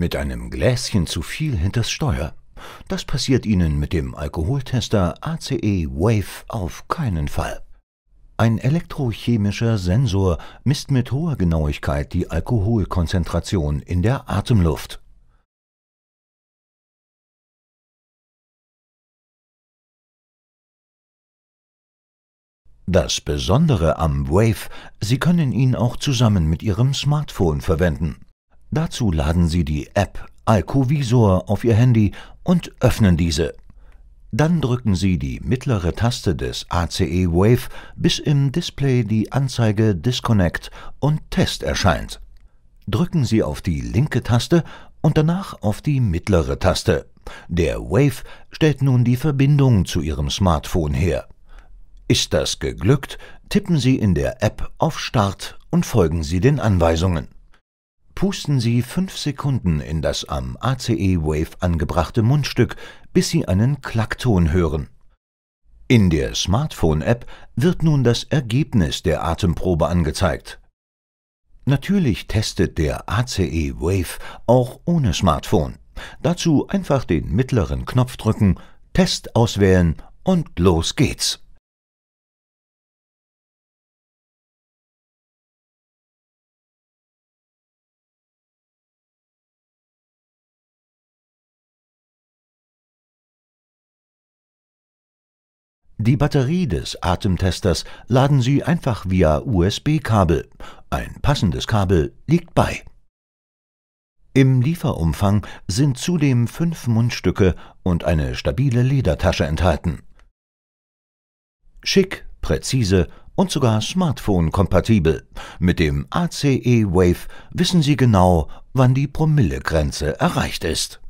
mit einem Gläschen zu viel hinters Steuer. Das passiert Ihnen mit dem Alkoholtester ACE Wave auf keinen Fall. Ein elektrochemischer Sensor misst mit hoher Genauigkeit die Alkoholkonzentration in der Atemluft. Das Besondere am Wave, Sie können ihn auch zusammen mit Ihrem Smartphone verwenden. Dazu laden Sie die App Alcovisor auf Ihr Handy und öffnen diese. Dann drücken Sie die mittlere Taste des ACE Wave, bis im Display die Anzeige Disconnect und Test erscheint. Drücken Sie auf die linke Taste und danach auf die mittlere Taste. Der Wave stellt nun die Verbindung zu Ihrem Smartphone her. Ist das geglückt, tippen Sie in der App auf Start und folgen Sie den Anweisungen pusten Sie fünf Sekunden in das am ACE Wave angebrachte Mundstück, bis Sie einen Klackton hören. In der Smartphone-App wird nun das Ergebnis der Atemprobe angezeigt. Natürlich testet der ACE Wave auch ohne Smartphone. Dazu einfach den mittleren Knopf drücken, Test auswählen und los geht's. Die Batterie des Atemtesters laden Sie einfach via USB-Kabel. Ein passendes Kabel liegt bei. Im Lieferumfang sind zudem fünf Mundstücke und eine stabile Ledertasche enthalten. Schick, präzise und sogar Smartphone-kompatibel. Mit dem ACE Wave wissen Sie genau, wann die Promillegrenze erreicht ist.